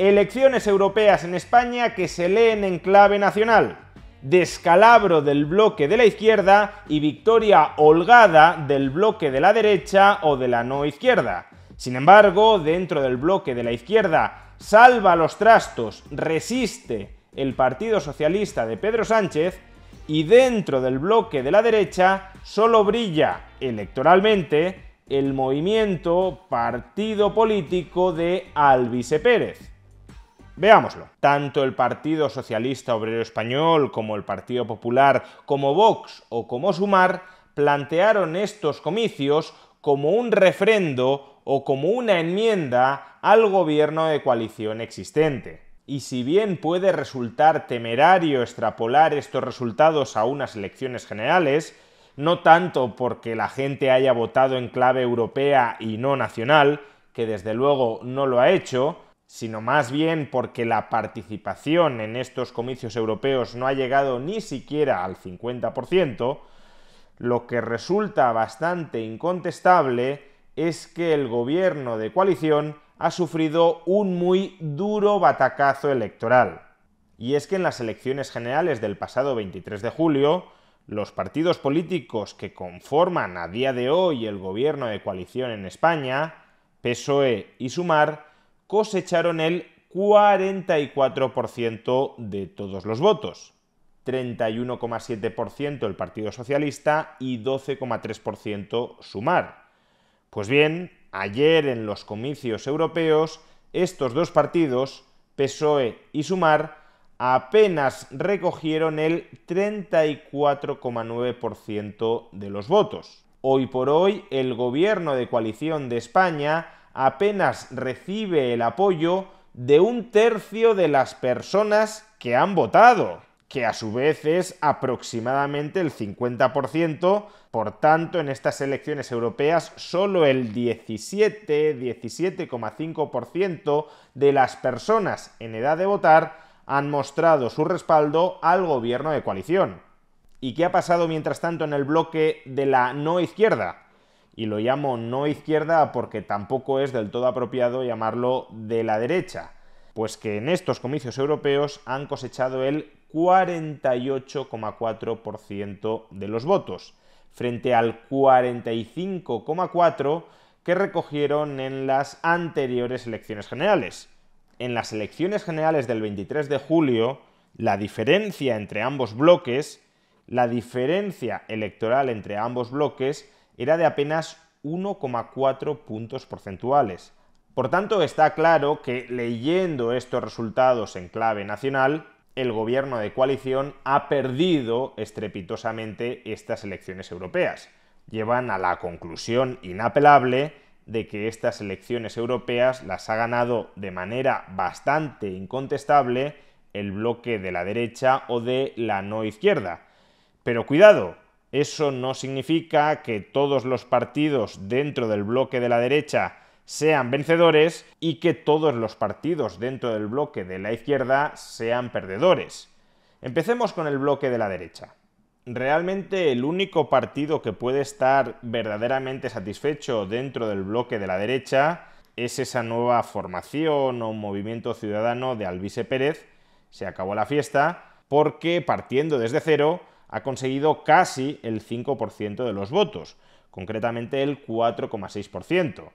Elecciones europeas en España que se leen en clave nacional. Descalabro del bloque de la izquierda y victoria holgada del bloque de la derecha o de la no izquierda. Sin embargo, dentro del bloque de la izquierda, salva los trastos, resiste el Partido Socialista de Pedro Sánchez y dentro del bloque de la derecha solo brilla electoralmente el movimiento partido político de Alvise Pérez. Veámoslo. Tanto el Partido Socialista Obrero Español como el Partido Popular, como Vox o como Sumar, plantearon estos comicios como un refrendo o como una enmienda al gobierno de coalición existente. Y si bien puede resultar temerario extrapolar estos resultados a unas elecciones generales, no tanto porque la gente haya votado en clave europea y no nacional, que desde luego no lo ha hecho, sino más bien porque la participación en estos comicios europeos no ha llegado ni siquiera al 50%, lo que resulta bastante incontestable es que el gobierno de coalición ha sufrido un muy duro batacazo electoral. Y es que en las elecciones generales del pasado 23 de julio, los partidos políticos que conforman a día de hoy el gobierno de coalición en España, PSOE y Sumar, cosecharon el 44% de todos los votos. 31,7% el Partido Socialista y 12,3% Sumar. Pues bien, ayer en los comicios europeos, estos dos partidos, PSOE y Sumar, apenas recogieron el 34,9% de los votos. Hoy por hoy, el gobierno de coalición de España apenas recibe el apoyo de un tercio de las personas que han votado, que a su vez es aproximadamente el 50%, por tanto en estas elecciones europeas solo el 17, 17,5% de las personas en edad de votar han mostrado su respaldo al gobierno de coalición. ¿Y qué ha pasado mientras tanto en el bloque de la no izquierda? y lo llamo no izquierda porque tampoco es del todo apropiado llamarlo de la derecha, pues que en estos comicios europeos han cosechado el 48,4% de los votos, frente al 45,4% que recogieron en las anteriores elecciones generales. En las elecciones generales del 23 de julio, la diferencia entre ambos bloques, la diferencia electoral entre ambos bloques, era de apenas 1,4 puntos porcentuales. Por tanto, está claro que leyendo estos resultados en clave nacional, el gobierno de coalición ha perdido estrepitosamente estas elecciones europeas. Llevan a la conclusión inapelable de que estas elecciones europeas las ha ganado de manera bastante incontestable el bloque de la derecha o de la no izquierda. Pero cuidado, eso no significa que todos los partidos dentro del bloque de la derecha sean vencedores y que todos los partidos dentro del bloque de la izquierda sean perdedores. Empecemos con el bloque de la derecha. Realmente el único partido que puede estar verdaderamente satisfecho dentro del bloque de la derecha es esa nueva formación o movimiento ciudadano de Alvise Pérez. Se acabó la fiesta porque partiendo desde cero ha conseguido casi el 5% de los votos, concretamente el 4,6%.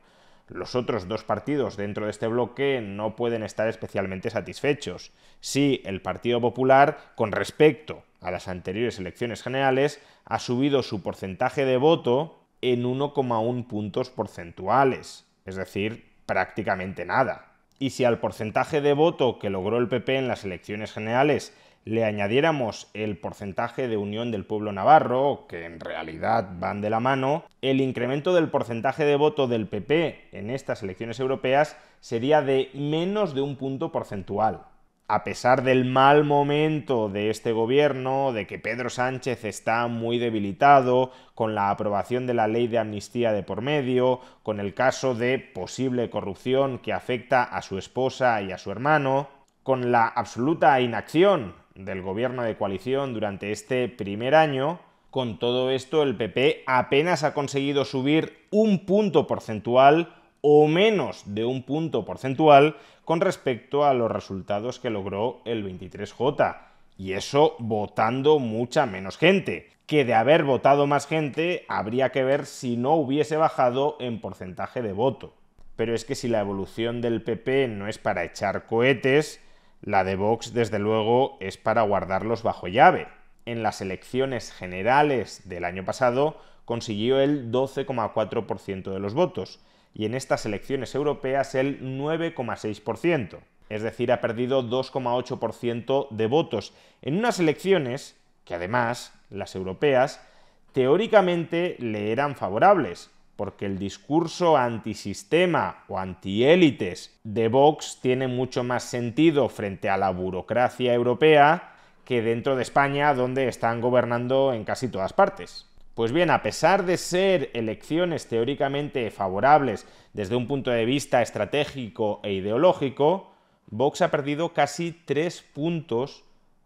Los otros dos partidos dentro de este bloque no pueden estar especialmente satisfechos. Sí, el Partido Popular, con respecto a las anteriores elecciones generales, ha subido su porcentaje de voto en 1,1 puntos porcentuales, es decir, prácticamente nada. Y si al porcentaje de voto que logró el PP en las elecciones generales le añadiéramos el porcentaje de unión del pueblo navarro, que en realidad van de la mano, el incremento del porcentaje de voto del PP en estas elecciones europeas sería de menos de un punto porcentual a pesar del mal momento de este gobierno, de que Pedro Sánchez está muy debilitado, con la aprobación de la ley de amnistía de por medio, con el caso de posible corrupción que afecta a su esposa y a su hermano, con la absoluta inacción del gobierno de coalición durante este primer año, con todo esto el PP apenas ha conseguido subir un punto porcentual o menos de un punto porcentual con respecto a los resultados que logró el 23J. Y eso votando mucha menos gente. Que de haber votado más gente, habría que ver si no hubiese bajado en porcentaje de voto. Pero es que si la evolución del PP no es para echar cohetes, la de Vox desde luego es para guardarlos bajo llave. En las elecciones generales del año pasado consiguió el 12,4% de los votos y en estas elecciones europeas el 9,6%. Es decir, ha perdido 2,8% de votos en unas elecciones que además, las europeas, teóricamente le eran favorables, porque el discurso antisistema o antiélites de Vox tiene mucho más sentido frente a la burocracia europea que dentro de España, donde están gobernando en casi todas partes. Pues bien, a pesar de ser elecciones teóricamente favorables desde un punto de vista estratégico e ideológico, Vox ha perdido casi 3 puntos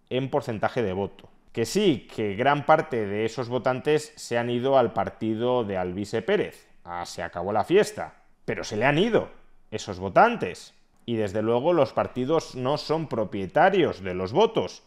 en porcentaje de voto. Que sí, que gran parte de esos votantes se han ido al partido de Alvise Pérez. Ah, se acabó la fiesta. Pero se le han ido esos votantes. Y desde luego los partidos no son propietarios de los votos,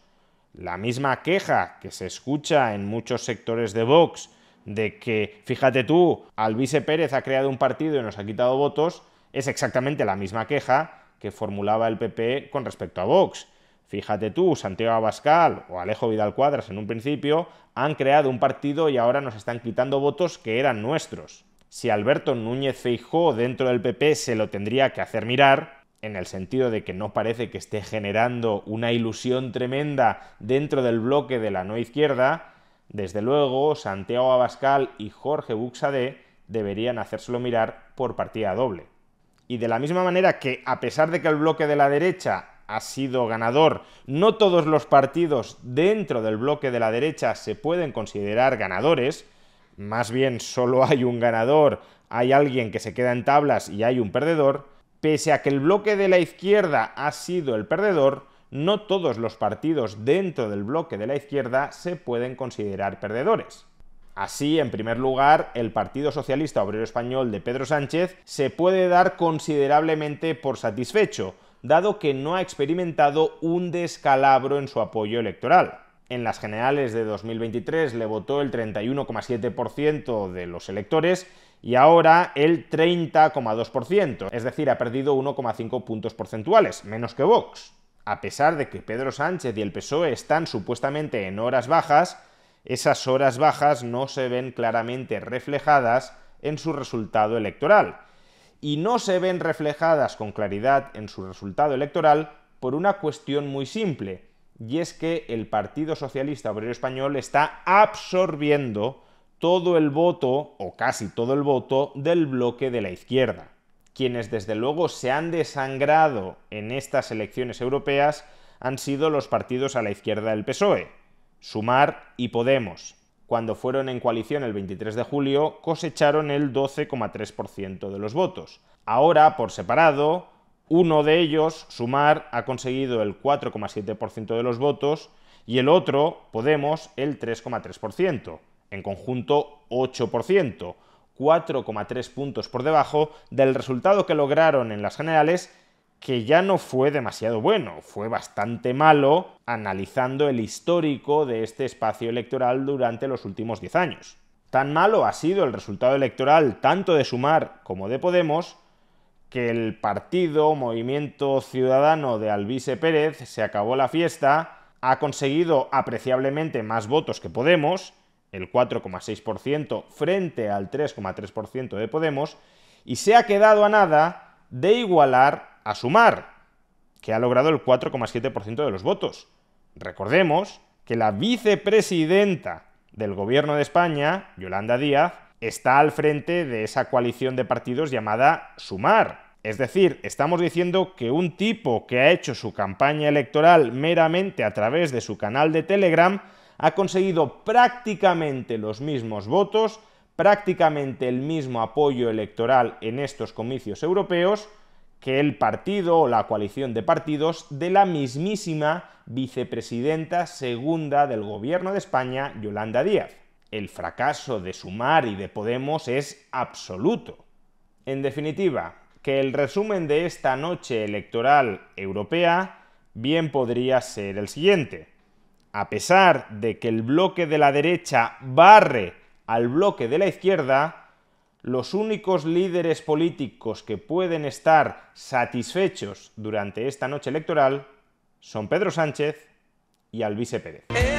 la misma queja que se escucha en muchos sectores de Vox de que, fíjate tú, Alvise Pérez ha creado un partido y nos ha quitado votos, es exactamente la misma queja que formulaba el PP con respecto a Vox. Fíjate tú, Santiago Abascal o Alejo Vidal Cuadras en un principio han creado un partido y ahora nos están quitando votos que eran nuestros. Si Alberto Núñez Feijó dentro del PP se lo tendría que hacer mirar, en el sentido de que no parece que esté generando una ilusión tremenda dentro del bloque de la no izquierda, desde luego Santiago Abascal y Jorge Buxade deberían hacérselo mirar por partida doble. Y de la misma manera que, a pesar de que el bloque de la derecha ha sido ganador, no todos los partidos dentro del bloque de la derecha se pueden considerar ganadores, más bien solo hay un ganador, hay alguien que se queda en tablas y hay un perdedor, Pese a que el bloque de la izquierda ha sido el perdedor, no todos los partidos dentro del bloque de la izquierda se pueden considerar perdedores. Así, en primer lugar, el Partido Socialista Obrero Español de Pedro Sánchez se puede dar considerablemente por satisfecho, dado que no ha experimentado un descalabro en su apoyo electoral en las generales de 2023 le votó el 31,7% de los electores y ahora el 30,2%, es decir, ha perdido 1,5 puntos porcentuales, menos que Vox. A pesar de que Pedro Sánchez y el PSOE están supuestamente en horas bajas, esas horas bajas no se ven claramente reflejadas en su resultado electoral. Y no se ven reflejadas con claridad en su resultado electoral por una cuestión muy simple, y es que el Partido Socialista Obrero Español está absorbiendo todo el voto, o casi todo el voto, del bloque de la izquierda, quienes desde luego se han desangrado en estas elecciones europeas han sido los partidos a la izquierda del PSOE, Sumar y Podemos. Cuando fueron en coalición el 23 de julio cosecharon el 12,3% de los votos. Ahora, por separado, uno de ellos, Sumar, ha conseguido el 4,7% de los votos y el otro, Podemos, el 3,3%, en conjunto 8%, 4,3 puntos por debajo del resultado que lograron en las generales, que ya no fue demasiado bueno, fue bastante malo analizando el histórico de este espacio electoral durante los últimos 10 años. Tan malo ha sido el resultado electoral tanto de Sumar como de Podemos, que el partido Movimiento Ciudadano de Albise Pérez se acabó la fiesta, ha conseguido apreciablemente más votos que Podemos, el 4,6% frente al 3,3% de Podemos, y se ha quedado a nada de igualar a Sumar, que ha logrado el 4,7% de los votos. Recordemos que la vicepresidenta del Gobierno de España, Yolanda Díaz, está al frente de esa coalición de partidos llamada Sumar, es decir, estamos diciendo que un tipo que ha hecho su campaña electoral meramente a través de su canal de Telegram ha conseguido prácticamente los mismos votos, prácticamente el mismo apoyo electoral en estos comicios europeos que el partido o la coalición de partidos de la mismísima vicepresidenta segunda del gobierno de España, Yolanda Díaz. El fracaso de Sumar y de Podemos es absoluto. En definitiva, que el resumen de esta noche electoral europea bien podría ser el siguiente. A pesar de que el bloque de la derecha barre al bloque de la izquierda, los únicos líderes políticos que pueden estar satisfechos durante esta noche electoral son Pedro Sánchez y Alvise Pérez.